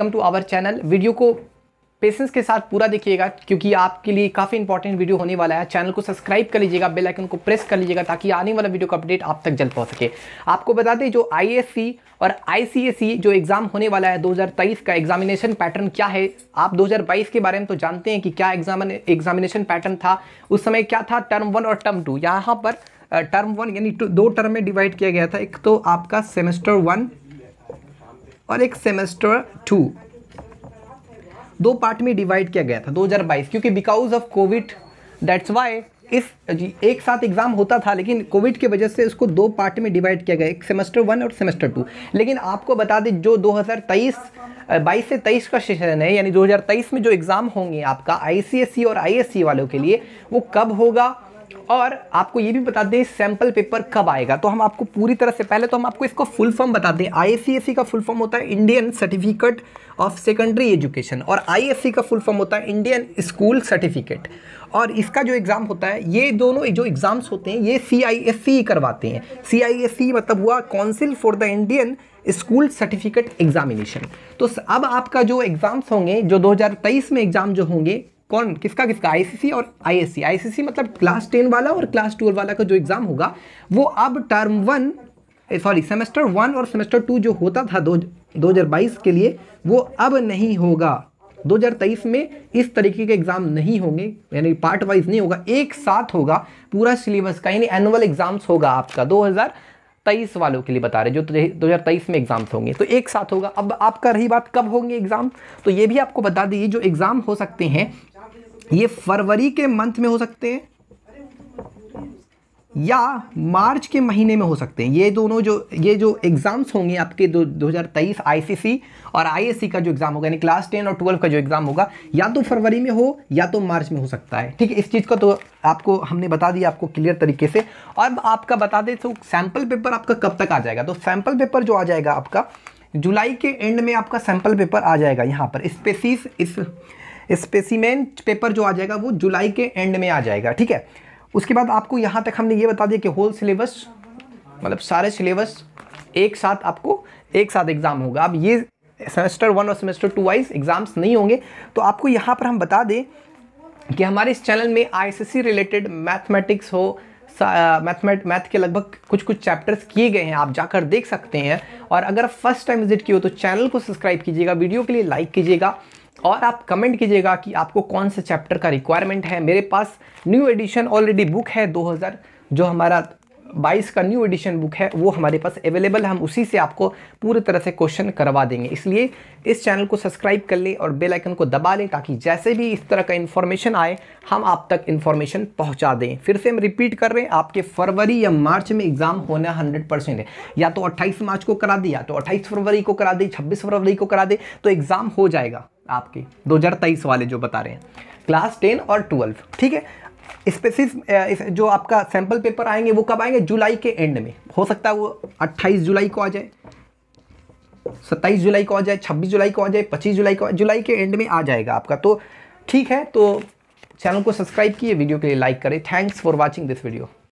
welcome to our channel video को patience के साथ पूरा देखिएगा क्योंकि आपके लिए काफ़ी इंपॉर्टेंट वीडियो होने वाला है चैनल को सब्सक्राइब कर लीजिएगा बेल आइकन को प्रेस कर लीजिएगा ताकि आने वाला वीडियो का अपडेट आप तक जल्द पहुंच सके आपको बता दें जो आई और आई जो एग्ज़ाम होने वाला है 2023 का एग्जामिनेशन पैटर्न क्या है आप 2022 के बारे में तो जानते हैं कि क्या एग्जाम एग्जामिनेशन पैटर्न था उस समय क्या था टर्म वन और टर्म टू यहाँ पर टर्म वन यानी दो टर्म में डिवाइड किया गया था एक तो आपका सेमेस्टर वन और एक सेमेस्टर टू दो पार्ट में डिवाइड किया गया था 2022 क्योंकि because of Covid that's why इस एक साथ एग्ज़ाम होता था लेकिन कोविड की वजह से उसको दो पार्ट में डिवाइड किया गया एक सेमेस्टर वन और सेमेस्टर टू लेकिन आपको बता दें जो 2023 22 से 23 का सेशन है यानी 2023 में जो एग्ज़ाम होंगे आपका आई e और आई e वालों के लिए वो कब होगा और आपको ये भी बता दें सैंपल पेपर कब आएगा तो हम आपको पूरी तरह से पहले तो हम आपको इसको फुल फॉर्म बता दें आई का फुल फॉर्म होता है Indian certificate of secondary education और आई का फुल फॉर्म होता है इंडियन स्कूल सर्टिफिकेट और इसका जो एग्ज़ाम होता है ये दोनों जो एग्ज़ाम्स होते हैं ये सी आई एस सी करवाते हैं सी आई एस सी मतलब हुआ council for the Indian school certificate examination तो अब आपका जो एग्ज़ाम्स होंगे जो 2023 में एग्ज़ाम जो होंगे कौन किसका किसका आईसीसी और आईएससी आईसीसी मतलब क्लास टेन वाला और क्लास ट्वेल्व वाला का जो एग्ज़ाम होगा वो अब term one sorry semester one और सेमेस्टर टू जो होता था दो हज़ार बाईस के लिए वो अब नहीं होगा 2023 में इस तरीके के एग्ज़ाम नहीं होंगे यानी पार्ट वाइज नहीं होगा एक साथ होगा पूरा सिलेबस का यानी एनुअल एग्ज़ाम्स होगा आपका 2023 वालों के लिए बता रहे जो 2023 तो में एग्ज़ाम्स होंगे तो एक साथ होगा अब आपका रही बात कब होंगे एग्ज़ाम तो ये भी आपको बता दीजिए जो एग्ज़ाम हो सकते हैं ये फरवरी के मंथ में हो सकते हैं या मार्च के महीने में हो सकते हैं ये दोनों जो ये जो एग्ज़ाम्स होंगे आपके दो हज़ार तेईस आई और आई का जो एग्ज़ाम होगा यानी क्लास टेन और ट्वेल्व का जो एग्ज़ाम होगा या तो फरवरी में हो या तो मार्च में हो सकता है ठीक है इस चीज़ का तो आपको हमने बता दिया आपको क्लियर तरीके से अब आपका बता दें तो सैम्पल पेपर आपका कब तक आ जाएगा तो सैम्पल पेपर जो आ जाएगा आपका जुलाई के एंड में आपका सैम्पल पेपर आ जाएगा यहाँ पर स्पेसिस इस स्पेसिमेन पेपर जो आ जाएगा वो जुलाई के एंड में आ जाएगा ठीक है उसके बाद आपको यहाँ तक हमने ये बता दिया कि होल सिलेबस मतलब सारे सिलेबस एक साथ आपको एक साथ एग्ज़ाम होगा अब ये सेमेस्टर वन और सेमेस्टर टू वाइज एग्ज़ाम्स नहीं होंगे तो आपको यहाँ पर हम बता दें कि हमारे इस चैनल में आईसीसी रिलेटेड मैथमेटिक्स हो मैथमेट मैथ के लगभग कुछ कुछ चैप्टर्स किए गए हैं आप जाकर देख सकते हैं और अगर फर्स्ट टाइम विजिट किए हो तो चैनल को सब्सक्राइब कीजिएगा वीडियो के लिए लाइक कीजिएगा और आप कमेंट कीजिएगा कि आपको कौन से चैप्टर का रिक्वायरमेंट है मेरे पास न्यू एडिशन ऑलरेडी बुक है 2000 जो हमारा बाईस का न्यू एडिशन बुक है वो हमारे पास अवेलेबल है हम उसी से आपको पूरी तरह से क्वेश्चन करवा देंगे इसलिए इस चैनल को सब्सक्राइब कर लें और बेल आइकन को दबा लें ताकि जैसे भी इस तरह का इन्फॉर्मेशन आए हम आप तक इन्फॉर्मेशन पहुंचा दें फिर से हम रिपीट कर रहे हैं आपके फरवरी या मार्च में एग्ज़ाम होना हंड्रेड परसेंट है या तो अट्ठाईस मार्च को करा दे या तो अट्ठाईस फरवरी को करा दे छब्बीस फरवरी को करा दे तो एग्ज़ाम हो जाएगा आपके दो वाले जो बता रहे हैं क्लास टेन और ट्वेल्व ठीक है स्पेसिस जो आपका सैम्पल पेपर आएंगे वो कब आएंगे जुलाई के एंड में हो सकता है वो 28 जुलाई को आ जाए 27 जुलाई को आ जाए 26 जुलाई को आ जाए 25 जुलाई को जुलाई के एंड में आ जाएगा आपका तो ठीक है तो चैनल को सब्सक्राइब किए वीडियो के लिए लाइक करें thanks for watching this video